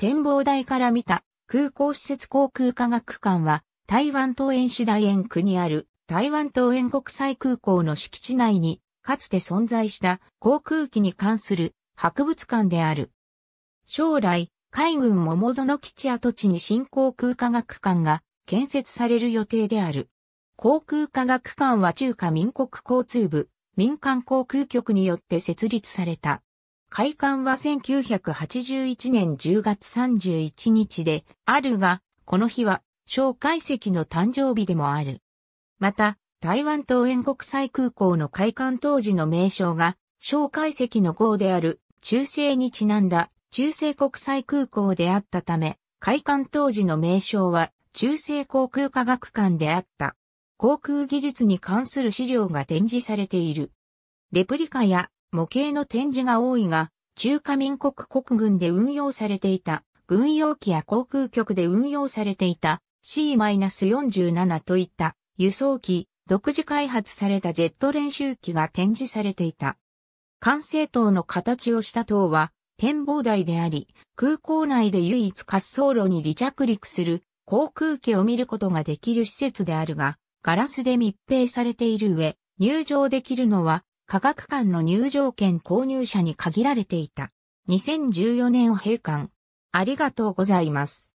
展望台から見た空港施設航空科学館は台湾東園市大園区にある台湾東園国際空港の敷地内にかつて存在した航空機に関する博物館である。将来、海軍桃園基地跡地に新航空科学館が建設される予定である。航空科学館は中華民国交通部民間航空局によって設立された開館は1981年10月31日であるが、この日は、小介石の誕生日でもある。また、台湾東園国際空港の開館当時の名称が、小介石の号である中世にちなんだ中世国際空港であったため、開館当時の名称は中世航空科学館であった。航空技術に関する資料が展示されている。レプリカや模型の展示が多いが、中華民国国軍で運用されていた、軍用機や航空局で運用されていた C-47 といった輸送機、独自開発されたジェット練習機が展示されていた。管制塔の形をした塔は展望台であり、空港内で唯一滑走路に離着陸する航空機を見ることができる施設であるが、ガラスで密閉されている上、入場できるのは科学館の入場券購入者に限られていた。2014年を閉館。ありがとうございます。